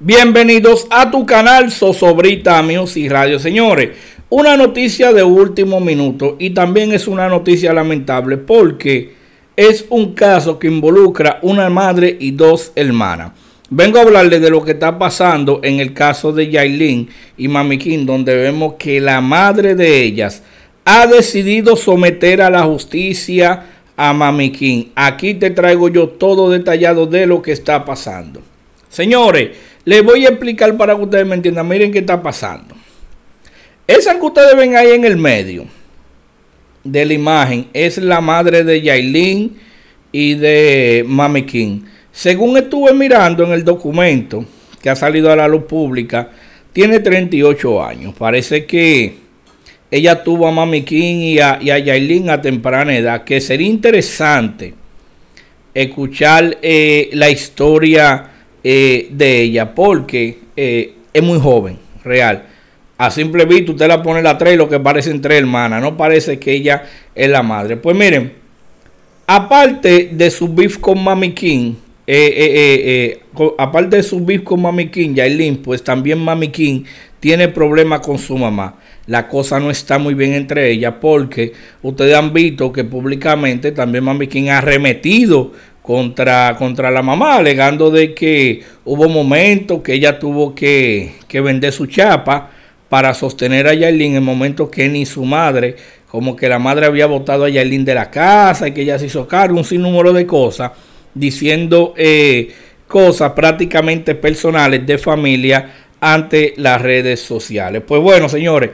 Bienvenidos a tu canal Sosobrita y Radio. Señores, una noticia de último minuto y también es una noticia lamentable porque es un caso que involucra una madre y dos hermanas. Vengo a hablarles de lo que está pasando en el caso de Yailin y Mamiquín donde vemos que la madre de ellas ha decidido someter a la justicia a Mami Aquí te traigo yo todo detallado de lo que está pasando. Señores, les voy a explicar para que ustedes me entiendan. Miren qué está pasando. Esa que ustedes ven ahí en el medio de la imagen es la madre de Yailin y de Mami King. Según estuve mirando en el documento que ha salido a la luz pública, tiene 38 años. Parece que ella tuvo a Mami King y a, y a a temprana edad, que sería interesante escuchar eh, la historia eh, de ella porque eh, es muy joven, real. A simple vista usted la pone la tres, lo que parece entre hermanas, no parece que ella es la madre. Pues miren, aparte de su beef con Mami King, eh, aparte de su beef con Mami King, Yailin, pues también Mami King tiene problemas con su mamá. La cosa no está muy bien entre ellas porque ustedes han visto que públicamente también Mami King ha remetido contra, contra la mamá, alegando de que hubo momentos que ella tuvo que, que vender su chapa para sostener a Yailin en momentos que ni su madre, como que la madre había votado a Yailin de la casa y que ella se hizo cargo, un sinnúmero de cosas, diciendo eh, cosas prácticamente personales de familia ante las redes sociales. Pues bueno, señores,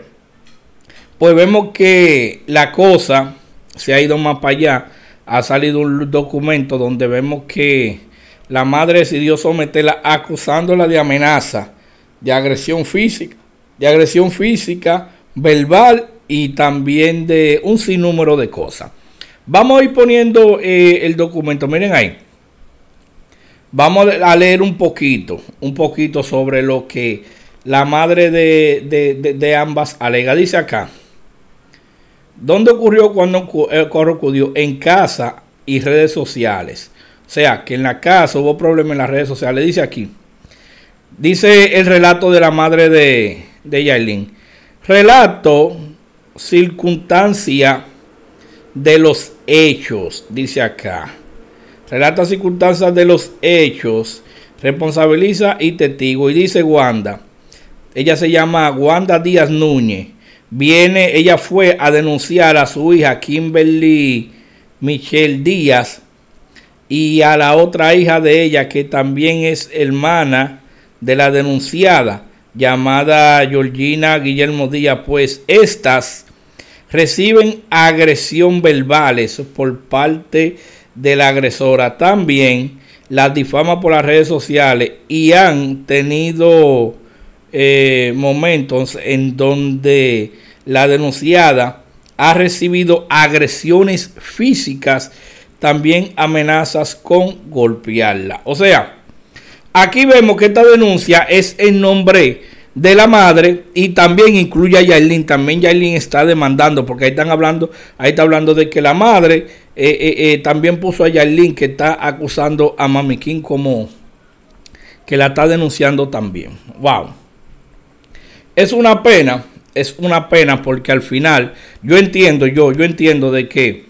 pues vemos que la cosa se ha ido más para allá ha salido un documento donde vemos que la madre decidió someterla acusándola de amenaza, de agresión física, de agresión física, verbal y también de un sinnúmero de cosas. Vamos a ir poniendo eh, el documento, miren ahí. Vamos a leer un poquito, un poquito sobre lo que la madre de ambas alega. Dice acá. ¿Dónde ocurrió cuando el acudió? En casa y redes sociales. O sea, que en la casa hubo problemas en las redes sociales. Dice aquí. Dice el relato de la madre de, de Yailin. Relato, circunstancia de los hechos, dice acá. Relata circunstancias de los hechos, responsabiliza y testigo. Y dice Wanda. Ella se llama Wanda Díaz Núñez ella fue a denunciar a su hija Kimberly Michelle Díaz y a la otra hija de ella que también es hermana de la denunciada llamada Georgina Guillermo Díaz, pues estas reciben agresión verbales por parte de la agresora. También las difama por las redes sociales y han tenido eh, momentos en donde la denunciada ha recibido agresiones físicas, también amenazas con golpearla. O sea, aquí vemos que esta denuncia es en nombre de la madre y también incluye a Yailin. También Yailin está demandando porque ahí están hablando, ahí está hablando de que la madre eh, eh, eh, también puso a Yailin que está acusando a Mami como que la está denunciando también. Wow. Es una pena es una pena porque al final yo entiendo, yo, yo entiendo de que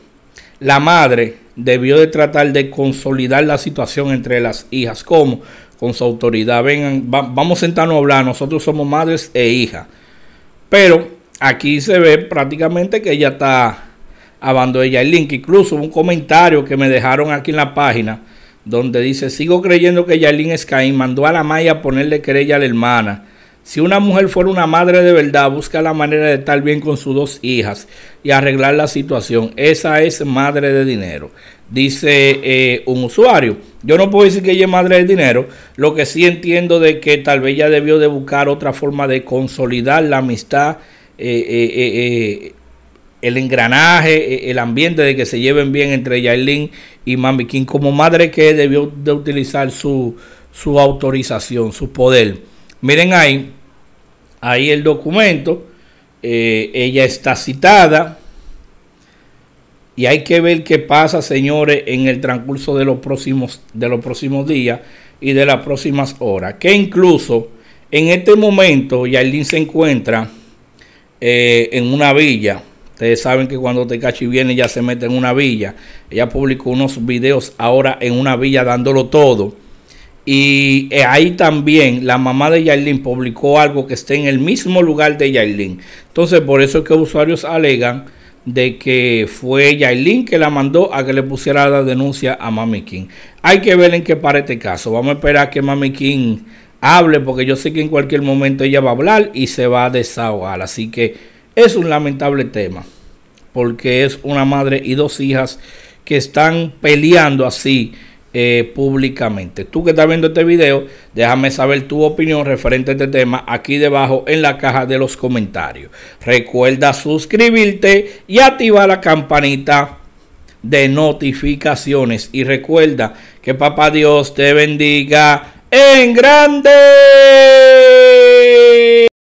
la madre debió de tratar de consolidar la situación entre las hijas. ¿Cómo? Con su autoridad. Vengan, vamos a sentarnos a hablar. Nosotros somos madres e hijas. Pero aquí se ve prácticamente que ella está hablando de el Que incluso un comentario que me dejaron aquí en la página donde dice, sigo creyendo que es Escaín mandó a la Maya a ponerle querella a la hermana si una mujer fuera una madre de verdad, busca la manera de estar bien con sus dos hijas y arreglar la situación. Esa es madre de dinero, dice eh, un usuario. Yo no puedo decir que ella es madre de dinero, lo que sí entiendo de que tal vez ella debió de buscar otra forma de consolidar la amistad. Eh, eh, el engranaje, el ambiente de que se lleven bien entre Yailin y Mami King, como madre que debió de utilizar su, su autorización, su poder Miren ahí, ahí el documento. Eh, ella está citada. Y hay que ver qué pasa, señores, en el transcurso de los próximos, de los próximos días y de las próximas horas. Que incluso en este momento Yailin se encuentra eh, en una villa. Ustedes saben que cuando Tecachi viene ya se mete en una villa. Ella publicó unos videos ahora en una villa dándolo todo. Y eh, ahí también la mamá de Yailin publicó algo que está en el mismo lugar de Yailin. Entonces, por eso es que usuarios alegan de que fue Yailin que la mandó a que le pusiera la denuncia a Mami King. Hay que ver en qué para este caso. Vamos a esperar que Mami King hable, porque yo sé que en cualquier momento ella va a hablar y se va a desahogar. Así que es un lamentable tema, porque es una madre y dos hijas que están peleando así eh, públicamente. Tú que estás viendo este video, déjame saber tu opinión referente a este tema aquí debajo en la caja de los comentarios. Recuerda suscribirte y activar la campanita de notificaciones. Y recuerda que Papá Dios te bendiga en grande.